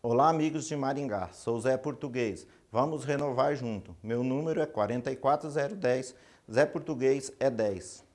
Olá, amigos de Maringá. Sou Zé Português. Vamos renovar junto. Meu número é 44010. Zé Português é 10.